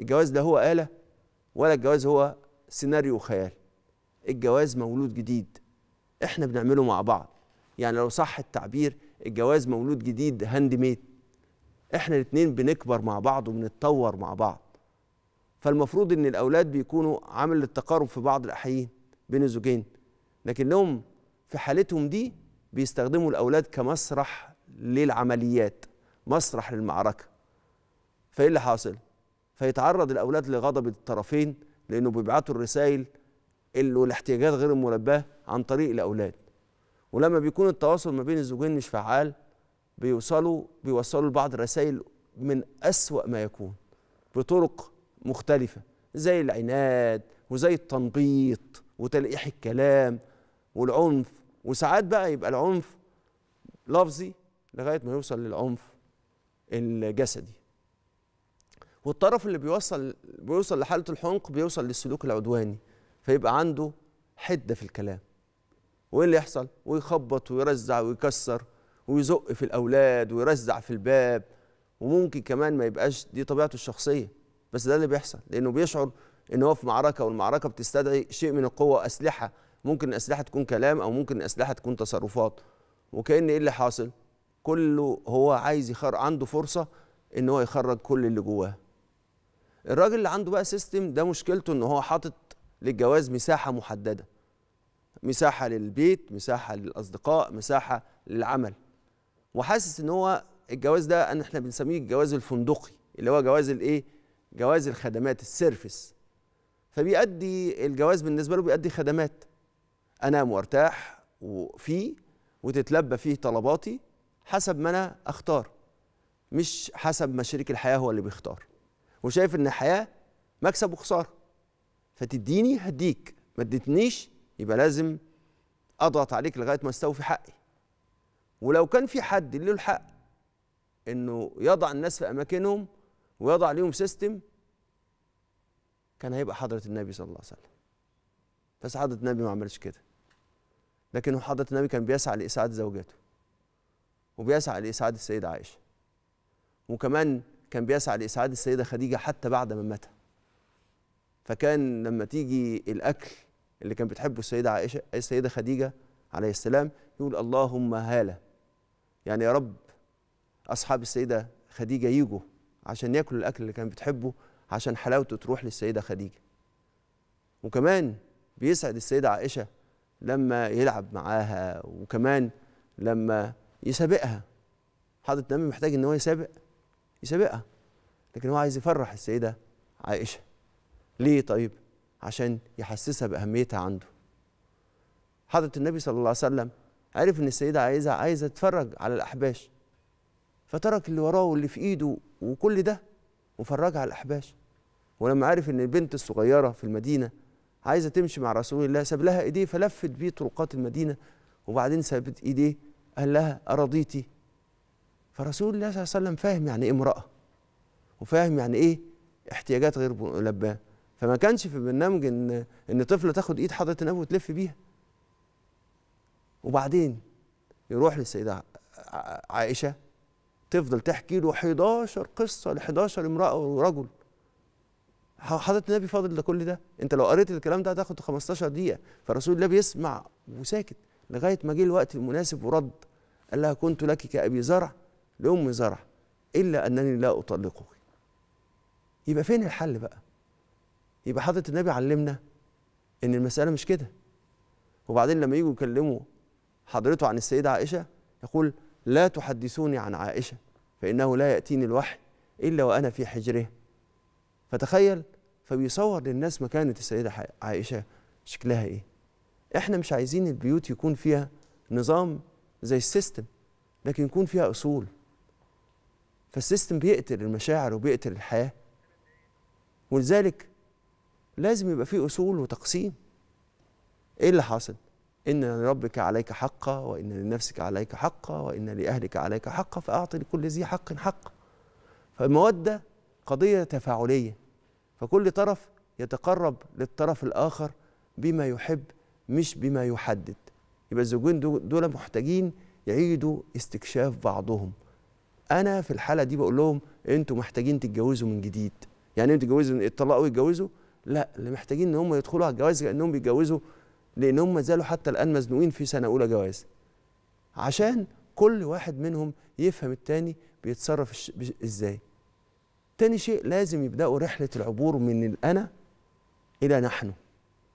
الجواز لا هو آلة ولا الجواز هو سيناريو خيال الجواز مولود جديد احنا بنعمله مع بعض يعني لو صح التعبير الجواز مولود جديد هاند ميد احنا الاتنين بنكبر مع بعض وبنتطور مع بعض فالمفروض ان الاولاد بيكونوا عامل للتقارب في بعض الاحيان بين الزوجين لكن لهم في حالتهم دي بيستخدموا الاولاد كمسرح للعمليات مسرح للمعركه فايه اللي حاصل فيتعرض الاولاد لغضب الطرفين لانه بيبعتوا الرسائل والاحتياجات غير الملباه عن طريق الاولاد ولما بيكون التواصل ما بين الزوجين مش فعال بيوصلوا بيوصلوا لبعض الرسائل من أسوأ ما يكون بطرق مختلفة زي العناد وزي التنبيط وتلقيح الكلام والعنف وساعات بقى يبقى العنف لفظي لغاية ما يوصل للعنف الجسدي والطرف اللي بيوصل بيوصل لحاله الحنق بيوصل للسلوك العدواني فيبقى عنده حده في الكلام وايه اللي يحصل ويخبط ويرزع ويكسر ويزق في الاولاد ويرزع في الباب وممكن كمان ما يبقاش دي طبيعته الشخصيه بس ده اللي بيحصل لانه بيشعر ان هو في معركه والمعركه بتستدعي شيء من القوه اسلحه ممكن الاسلحه تكون كلام او ممكن الاسلحه تكون تصرفات وكان ايه اللي حاصل كله هو عايز يخرج عنده فرصه ان هو يخرج كل اللي جواه الراجل اللي عنده بقى سيستم ده مشكلته ان هو حاطط للجواز مساحه محدده مساحه للبيت مساحه للاصدقاء مساحه للعمل وحاسس ان هو الجواز ده ان احنا بنسميه الجواز الفندقي اللي هو جواز الايه جواز الخدمات السيرفيس فبيأدي الجواز بالنسبه له بيأدي خدمات انام وارتاح وفيه وتتلبى فيه طلباتي حسب ما انا اختار مش حسب ما شريك الحياه هو اللي بيختار وشايف ان الحياه مكسب وخساره فتديني هديك ما اديتنيش يبقى لازم اضغط عليك لغايه ما استوفي حقي ولو كان في حد له الحق انه يضع الناس في اماكنهم ويضع ليهم سيستم كان هيبقى حضره النبي صلى الله عليه وسلم بس حضره النبي ما عملش كده لكن حضره النبي كان بيسعى لاسعاد زوجاته وبيسعى لاسعاد السيده عائشه وكمان كان بيسعى لإسعاد السيدة خديجة حتى بعد ما فكان لما تيجي الأكل اللي كان بتحبه السيدة عائشة السيدة خديجة عليه السلام يقول اللهم هالة يعني يا رب أصحاب السيدة خديجة يجوا عشان ياكلوا الأكل اللي كان بتحبه عشان حلاوته تروح للسيدة خديجة وكمان بيسعد السيدة عائشة لما يلعب معاها وكمان لما يسابقها حضرة النبي محتاج ان هو يسابق يسابقها لكن هو عايز يفرح السيدة عائشة ليه طيب عشان يحسسها بأهميتها عنده حضرة النبي صلى الله عليه وسلم عرف ان السيدة عايزة عايزة تتفرج على الأحباش فترك اللي وراه واللي في ايده وكل ده وفرجها على الأحباش ولما عرف ان البنت الصغيرة في المدينة عايزة تمشي مع رسول الله ساب لها ايديه فلفت بيه طرقات المدينة وبعدين سابت ايديه قال لها أرضيتي فرسول الله صلى الله عليه وسلم فاهم يعني ايه امراه وفاهم يعني ايه احتياجات غير ملباه فما كانش في برنامج ان ان طفله تاخد ايد حضره النبي وتلف بيها وبعدين يروح للسيده عائشه تفضل تحكي له 11 قصه ل 11 امراه ورجل حضره النبي فاضل ده كل ده انت لو قريت الكلام ده هتاخد 15 دقيقه فرسول الله بيسمع وساكت لغايه ما جه الوقت المناسب ورد قال لها كنت لك كابي زرع لأم زرع إلا أنني لا أطلقك يبقى فين الحل بقى يبقى حضرة النبي علمنا إن المسألة مش كده وبعدين لما يجوا يكلموا حضرته عن السيدة عائشة يقول لا تحدثوني عن عائشة فإنه لا يأتيني الوحي إلا وأنا في حجره فتخيل فبيصور للناس مكانة السيدة عائشة شكلها إيه إحنا مش عايزين البيوت يكون فيها نظام زي السيستم لكن يكون فيها أصول فالسيستم بيقتل المشاعر وبيقتل الحياه ولذلك لازم يبقى فيه اصول وتقسيم ايه اللي حاصل ان لربك عليك حقا وان لنفسك عليك حقا وان لاهلك عليك حقا فاعطي لكل ذي حق حق فالموده قضيه تفاعليه فكل طرف يتقرب للطرف الاخر بما يحب مش بما يحدد يبقى الزوجين دول محتاجين يعيدوا استكشاف بعضهم انا في الحاله دي بقول لهم انتوا محتاجين تتجوزوا من جديد يعني انتوا تتجوزوا اتطلقوا ويتجوزوا لا اللي محتاجين ان هم يدخلوا على الجواز لانهم بيتجوزوا لان هم ما زالوا حتى الان مزنوقين في سنه اولى جواز عشان كل واحد منهم يفهم التاني بيتصرف ازاي تاني شيء لازم يبداوا رحله العبور من الانا الى نحن